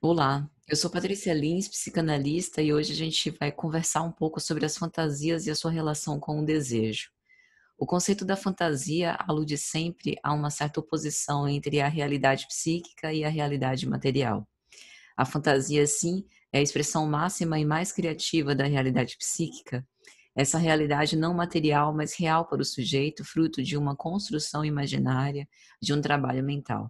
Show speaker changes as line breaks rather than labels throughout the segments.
Olá, eu sou Patrícia Lins, psicanalista, e hoje a gente vai conversar um pouco sobre as fantasias e a sua relação com o desejo. O conceito da fantasia alude sempre a uma certa oposição entre a realidade psíquica e a realidade material. A fantasia, sim, é a expressão máxima e mais criativa da realidade psíquica, essa realidade não material, mas real para o sujeito, fruto de uma construção imaginária, de um trabalho mental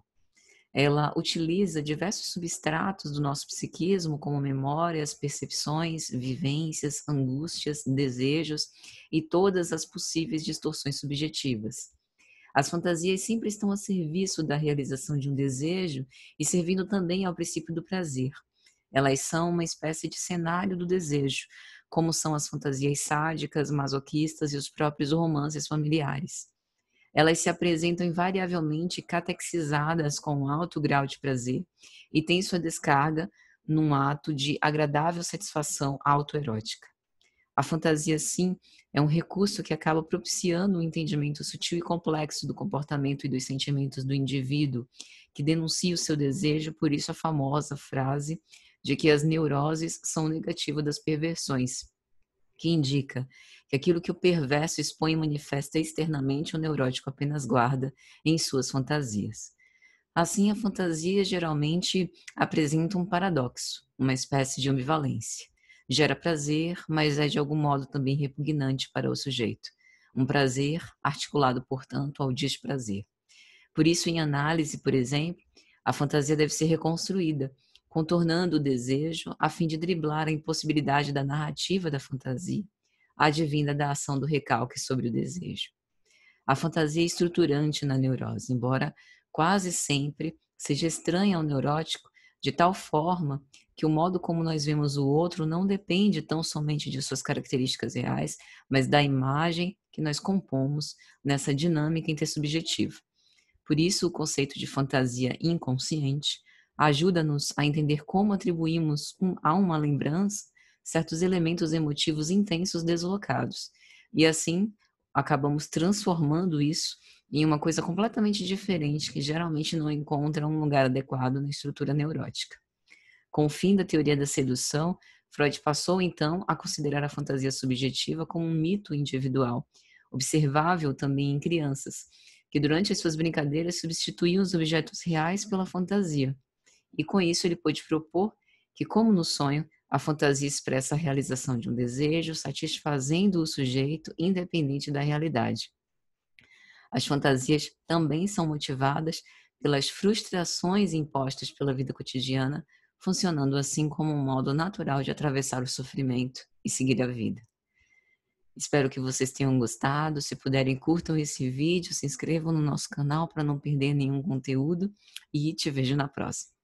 ela utiliza diversos substratos do nosso psiquismo, como memórias, percepções, vivências, angústias, desejos e todas as possíveis distorções subjetivas. As fantasias sempre estão a serviço da realização de um desejo e servindo também ao princípio do prazer. Elas são uma espécie de cenário do desejo, como são as fantasias sádicas, masoquistas e os próprios romances familiares elas se apresentam invariavelmente catexizadas com alto grau de prazer e têm sua descarga num ato de agradável satisfação autoerótica. A fantasia, sim, é um recurso que acaba propiciando um entendimento sutil e complexo do comportamento e dos sentimentos do indivíduo, que denuncia o seu desejo, por isso a famosa frase de que as neuroses são negativas das perversões que indica que aquilo que o perverso expõe e manifesta externamente, o neurótico apenas guarda em suas fantasias. Assim, a fantasia geralmente apresenta um paradoxo, uma espécie de ambivalência. Gera prazer, mas é de algum modo também repugnante para o sujeito. Um prazer articulado, portanto, ao desprazer. Por isso, em análise, por exemplo, a fantasia deve ser reconstruída contornando o desejo a fim de driblar a impossibilidade da narrativa da fantasia, advinda da ação do recalque sobre o desejo. A fantasia é estruturante na neurose, embora quase sempre seja estranha ao neurótico, de tal forma que o modo como nós vemos o outro não depende tão somente de suas características reais, mas da imagem que nós compomos nessa dinâmica intersubjetiva. Por isso, o conceito de fantasia inconsciente ajuda-nos a entender como atribuímos um, a uma lembrança certos elementos emotivos intensos deslocados. E assim, acabamos transformando isso em uma coisa completamente diferente que geralmente não encontra um lugar adequado na estrutura neurótica. Com o fim da teoria da sedução, Freud passou então a considerar a fantasia subjetiva como um mito individual, observável também em crianças, que durante as suas brincadeiras substituíam os objetos reais pela fantasia e com isso ele pôde propor que, como no sonho, a fantasia expressa a realização de um desejo, satisfazendo o sujeito independente da realidade. As fantasias também são motivadas pelas frustrações impostas pela vida cotidiana, funcionando assim como um modo natural de atravessar o sofrimento e seguir a vida. Espero que vocês tenham gostado. Se puderem, curtam esse vídeo, se inscrevam no nosso canal para não perder nenhum conteúdo e te vejo na próxima.